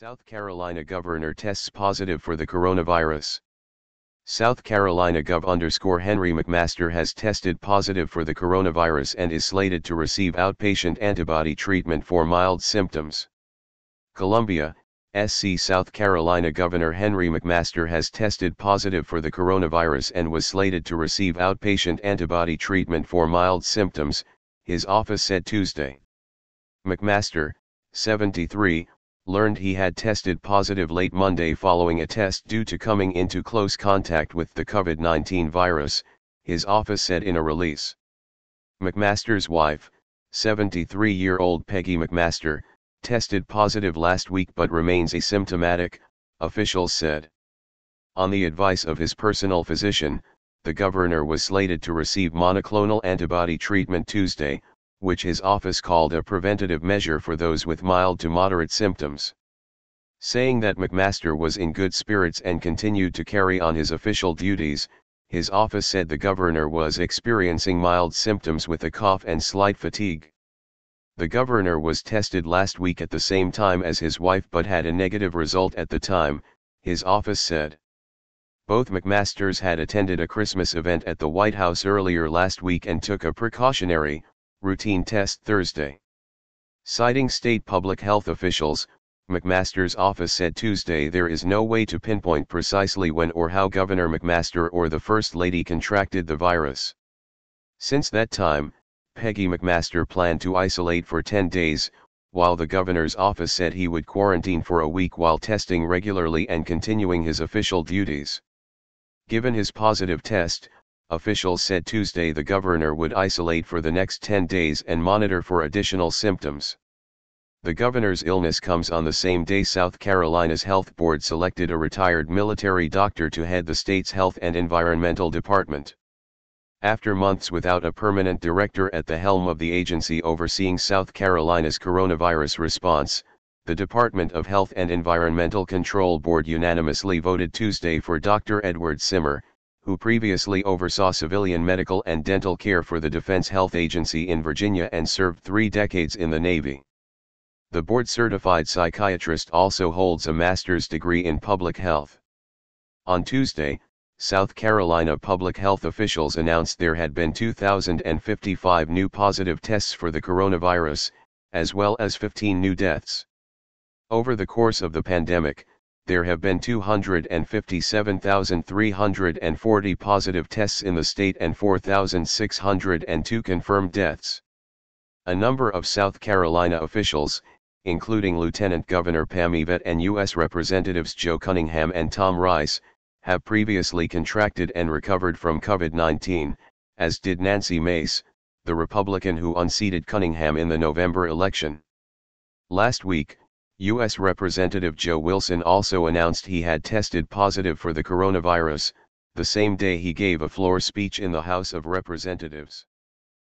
South Carolina governor tests positive for the coronavirus. South Carolina Gov underscore Henry McMaster has tested positive for the coronavirus and is slated to receive outpatient antibody treatment for mild symptoms. Columbia, SC South Carolina Governor Henry McMaster has tested positive for the coronavirus and was slated to receive outpatient antibody treatment for mild symptoms, his office said Tuesday. McMaster, 73, learned he had tested positive late Monday following a test due to coming into close contact with the COVID-19 virus, his office said in a release. McMaster's wife, 73-year-old Peggy McMaster, tested positive last week but remains asymptomatic, officials said. On the advice of his personal physician, the governor was slated to receive monoclonal antibody treatment Tuesday, which his office called a preventative measure for those with mild to moderate symptoms. Saying that McMaster was in good spirits and continued to carry on his official duties, his office said the governor was experiencing mild symptoms with a cough and slight fatigue. The governor was tested last week at the same time as his wife but had a negative result at the time, his office said. Both McMasters had attended a Christmas event at the White House earlier last week and took a precautionary, routine test Thursday. Citing state public health officials, McMaster's office said Tuesday there is no way to pinpoint precisely when or how Governor McMaster or the First Lady contracted the virus. Since that time, Peggy McMaster planned to isolate for 10 days, while the governor's office said he would quarantine for a week while testing regularly and continuing his official duties. Given his positive test, officials said Tuesday the governor would isolate for the next 10 days and monitor for additional symptoms. The governor's illness comes on the same day South Carolina's health board selected a retired military doctor to head the state's health and environmental department. After months without a permanent director at the helm of the agency overseeing South Carolina's coronavirus response, the Department of Health and Environmental Control Board unanimously voted Tuesday for Dr. Edward Simmer, who previously oversaw civilian medical and dental care for the Defense Health Agency in Virginia and served three decades in the Navy. The board-certified psychiatrist also holds a master's degree in public health. On Tuesday, South Carolina public health officials announced there had been 2,055 new positive tests for the coronavirus, as well as 15 new deaths. Over the course of the pandemic, there have been 257,340 positive tests in the state and 4,602 confirmed deaths. A number of South Carolina officials, including Lieutenant Governor Pam Evett and U.S. Representatives Joe Cunningham and Tom Rice, have previously contracted and recovered from COVID-19, as did Nancy Mace, the Republican who unseated Cunningham in the November election. Last week, U.S. Representative Joe Wilson also announced he had tested positive for the coronavirus, the same day he gave a floor speech in the House of Representatives.